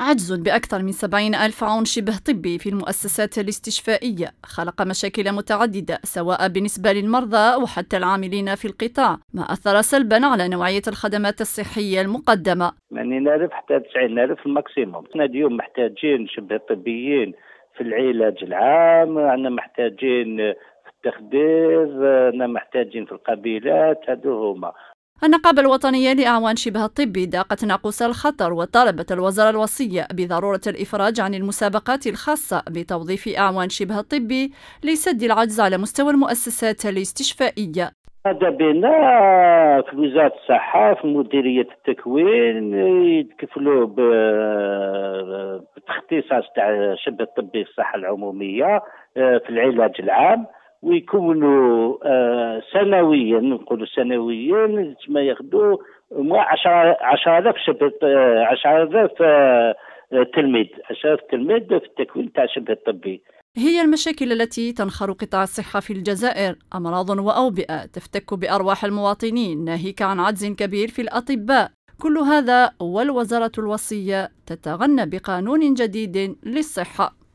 عجز بأكثر من 70 ألف عون شبه طبي في المؤسسات الاستشفائية خلق مشاكل متعددة سواء بالنسبة للمرضى وحتى العاملين في القطاع ما أثر سلبا على نوعية الخدمات الصحية المقدمة يعني نعرف حتى 90 ألف الماكسيموم احنا اليوم محتاجين شبه طبيين في العلاج العام عندنا محتاجين في التخدير عندنا محتاجين في القبيلات هذو هما النقابة الوطنية لأعوان شبه الطبي داقت ناقوس الخطر وطالبت الوزارة الوصية بضرورة الإفراج عن المسابقات الخاصة بتوظيف أعوان شبه الطبي لسد العجز على مستوى المؤسسات الاستشفائية هذا بينا في وزارة الصحة في مديرية التكوين يتكفلوا بالتخصيصات تاع شبه الطبي الصحة العمومية آه، في العلاج العام ويكونوا آه، سنويا نقولوا سنويا تما ياخذوا 10 10000 شبه 10000 تلميذ 10000 تلميذ في التكوين تاع الشبه الطبي هي المشاكل التي تنخر قطاع الصحة في الجزائر أمراض وأوبئة تفتك بأرواح المواطنين ناهيك عن عجز كبير في الأطباء كل هذا والوزارة الوصية تتغنى بقانون جديد للصحة